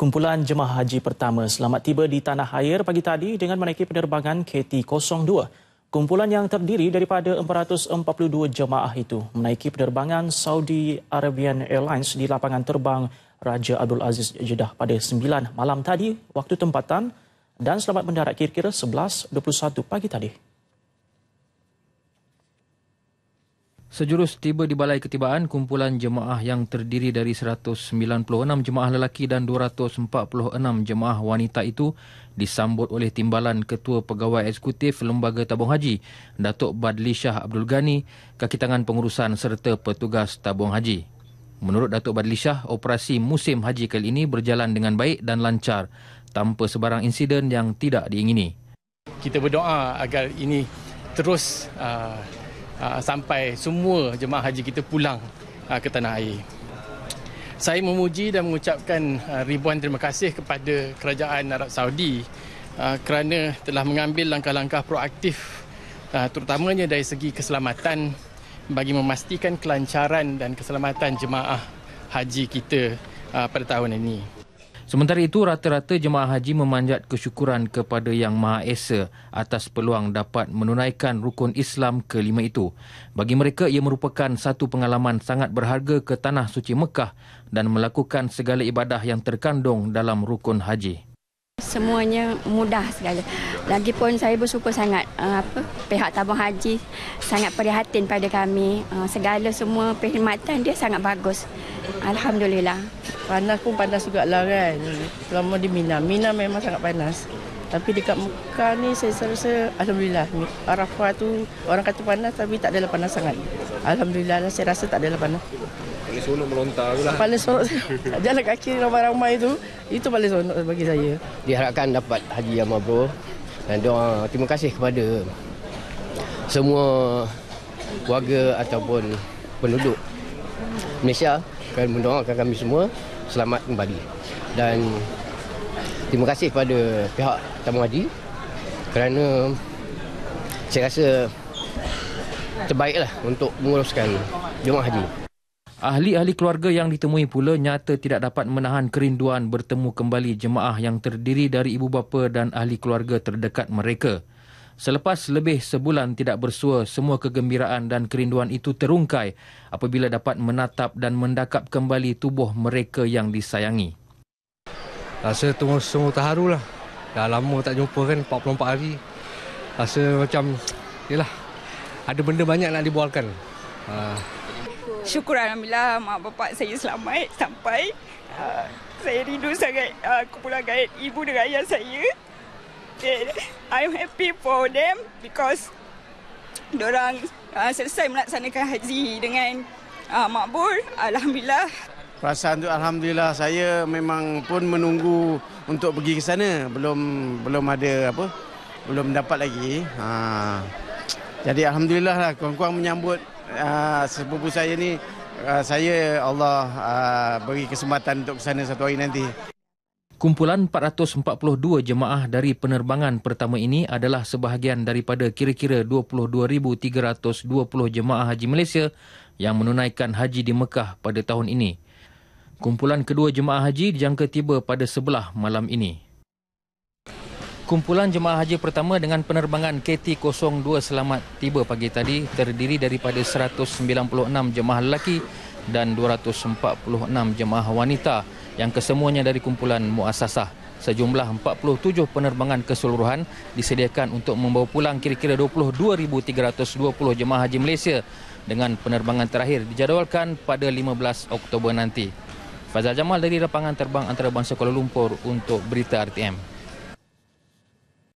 Kumpulan Jemaah Haji Pertama selamat tiba di Tanah Air pagi tadi dengan menaiki penerbangan KT-02. Kumpulan yang terdiri daripada 442 jemaah itu menaiki penerbangan Saudi Arabian Airlines di lapangan terbang Raja Abdul Aziz Jeddah pada 9 malam tadi waktu tempatan dan selamat mendarat kira-kira 11.21 pagi tadi. Sejurus tiba di balai ketibaan, kumpulan jemaah yang terdiri dari 196 jemaah lelaki dan 246 jemaah wanita itu disambut oleh timbalan Ketua Pegawai Eksekutif Lembaga Tabung Haji, Datuk Badli Shah Abdul Ghani, kakitangan pengurusan serta petugas Tabung Haji. Menurut Datuk Badli Shah, operasi musim haji kali ini berjalan dengan baik dan lancar tanpa sebarang insiden yang tidak diingini. Kita berdoa agar ini terus uh, Ah, sampai semua jemaah haji kita pulang ah, ke tanah air. Saya memuji dan mengucapkan ah, ribuan terima kasih kepada kerajaan Arab Saudi kerana telah mengambil langkah-langkah proaktif terutamanya dari segi keselamatan bagi memastikan kelancaran dan keselamatan jemaah haji kita pada tahun ini. Sementara itu, rata-rata jemaah haji memanjat kesyukuran kepada Yang Maha Esa atas peluang dapat menunaikan rukun Islam kelima itu. Bagi mereka, ia merupakan satu pengalaman sangat berharga ke Tanah Suci Mekah dan melakukan segala ibadah yang terkandung dalam rukun haji. Semuanya mudah segala. Lagipun saya bersyukur sangat uh, apa, pihak tabung haji sangat perhatian pada kami. Uh, segala semua perkhidmatan dia sangat bagus. Alhamdulillah panas pun panas juga lah kan. Lama di Mina. Mina memang sangat panas. Tapi dekat Mekah ni saya rasa Alhamdulillah. Arafah tu orang kata panas tapi tak adalah panas sangat. Alhamdulillah lah saya rasa tak adalah panas. Paling sonok melontar tu lah. Paling sonok. Jalan kaki ramai-ramai tu. Itu paling sonok bagi saya. Diharapkan dapat Haji yang mabur. Dan doa terima kasih kepada semua warga ataupun penduduk Malaysia akan mendoakan kami semua selamat kembali. Dan terima kasih kepada pihak tamu Tamuhadi kerana saya rasa terbaiklah untuk menguruskan Jumaat Haji. Ahli-ahli keluarga yang ditemui pula nyata tidak dapat menahan kerinduan bertemu kembali jemaah yang terdiri dari ibu bapa dan ahli keluarga terdekat mereka. Selepas lebih sebulan tidak bersua, semua kegembiraan dan kerinduan itu terungkai apabila dapat menatap dan mendakap kembali tubuh mereka yang disayangi. Rasa sungguh terharu lah. Dah lama tak jumpa kan, 44 hari. Rasa macam, yelah, ada benda banyak nak dibualkan. Ha. Syukur Alhamdulillah mak bapak saya selamat sampai. Uh, saya rindu sangat uh, kumpulan gaib ibu dan ayah saya excited. I'm happy for them because diorang uh, ah, selesai melaksanakan haji dengan uh, makbul. Alhamdulillah. Perasaan tu alhamdulillah saya memang pun menunggu untuk pergi ke sana. Belum belum ada apa? Belum dapat lagi. Ha. Jadi alhamdulillah lah kawan-kawan menyambut uh, sepupu saya ni. Uh, saya Allah uh, beri kesempatan untuk ke sana satu hari nanti. Kumpulan 442 jemaah dari penerbangan pertama ini adalah sebahagian daripada kira-kira 22,320 jemaah haji Malaysia yang menunaikan haji di Mekah pada tahun ini. Kumpulan kedua jemaah haji dijangka tiba pada sebelah malam ini. Kumpulan jemaah haji pertama dengan penerbangan KT-02 selamat tiba pagi tadi terdiri daripada 196 jemaah lelaki dan 246 jemaah wanita yang kesemuanya dari kumpulan muasasah. Sejumlah 47 penerbangan keseluruhan disediakan untuk membawa pulang kira-kira 22,320 jemaah haji Malaysia dengan penerbangan terakhir dijadualkan pada 15 Oktober nanti. Fazal Jamal dari lapangan terbang antarabangsa Kuala Lumpur untuk berita RTM.